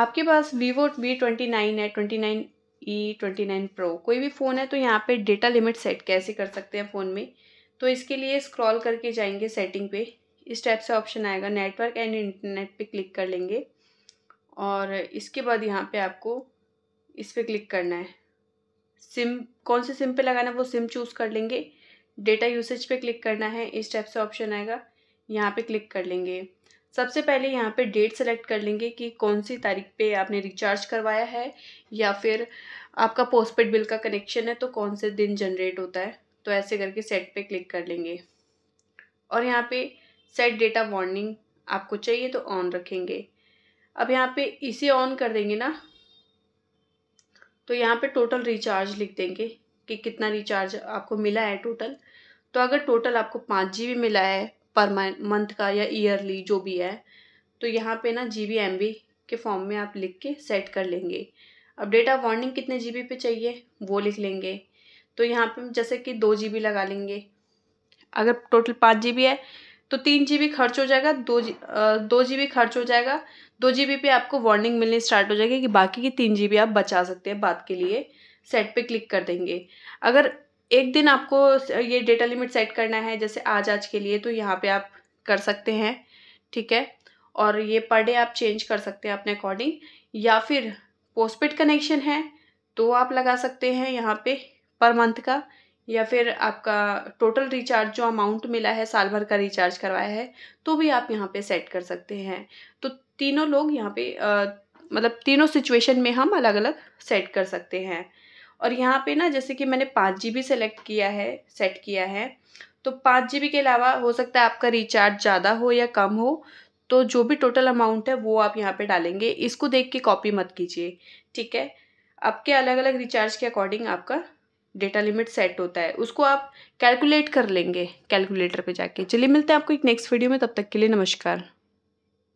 आपके पास Vivo V twenty nine है twenty nine E twenty nine pro कोई भी फ़ोन है तो यहाँ पे डेटा लिमिट सेट कैसे कर सकते हैं फ़ोन में तो इसके लिए स्क्रॉल करके जाएंगे सेटिंग पे इस टाइप से ऑप्शन आएगा नेटवर्क एंड इंटरनेट पे क्लिक कर लेंगे और इसके बाद यहाँ पे आपको इस पर क्लिक करना है सिम कौन से सिम पे लगाना है वो सिम चूज़ कर लेंगे डेटा यूसेज पे क्लिक करना है इस टाइप से ऑप्शन आएगा यहाँ पे क्लिक कर लेंगे सबसे पहले यहाँ पे डेट सेलेक्ट कर लेंगे कि कौन सी तारीख पे आपने रिचार्ज करवाया है या फिर आपका पोस्टपेड बिल का कनेक्शन है तो कौन से दिन जनरेट होता है तो ऐसे करके सेट पे क्लिक कर लेंगे और यहाँ पे सेट डेटा वार्निंग आपको चाहिए तो ऑन रखेंगे अब यहाँ पे इसे ऑन कर देंगे ना तो यहाँ पे टोटल रिचार्ज लिख देंगे कि कितना रिचार्ज आपको मिला है टोटल तो अगर टोटल आपको पाँच जी मिला है पर मंथ का या ईयरली जो भी है तो यहाँ पे ना जी बी एम बी के फॉर्म में आप लिख के सेट कर लेंगे अब डेटा वार्निंग कितने जी बी पे चाहिए वो लिख लेंगे तो यहाँ पे जैसे कि दो जी बी लगा लेंगे अगर टोटल पाँच जी बी है तो तीन जी बी खर्च हो जाएगा दो जी दो जी बी खर्च हो जाएगा दो जी बी पे आपको वार्निंग मिलनी स्टार्ट हो जाएगी कि बाकी की तीन जी बी आप बचा सकते हैं बात के लिए सेट पे क्लिक कर देंगे अगर एक दिन आपको ये डेटा लिमिट सेट करना है जैसे आज आज के लिए तो यहाँ पे आप कर सकते हैं ठीक है और ये पर डे आप चेंज कर सकते हैं अपने अकॉर्डिंग या फिर पोस्टपेड कनेक्शन है तो आप लगा सकते हैं यहाँ पे पर मंथ का या फिर आपका टोटल रिचार्ज जो अमाउंट मिला है साल भर का रिचार्ज करवाया है तो भी आप यहाँ पे सेट कर सकते हैं तो तीनों लोग यहाँ पे आ, मतलब तीनों सिचुएशन में हम अलग अलग सेट कर सकते हैं और यहाँ पे ना जैसे कि मैंने पाँच जी बी सेलेक्ट किया है सेट किया है तो पाँच जी बी के अलावा हो सकता है आपका रिचार्ज ज़्यादा हो या कम हो तो जो भी टोटल अमाउंट है वो आप यहाँ पे डालेंगे इसको देख के कॉपी मत कीजिए ठीक है आपके अलग अलग रिचार्ज के अकॉर्डिंग आपका डेटा लिमिट सेट होता है उसको आप कैलकुलेट कर लेंगे कैलकुलेटर पे जाके चलिए मिलते हैं आपको एक नेक्स्ट वीडियो में तब तक के लिए नमस्कार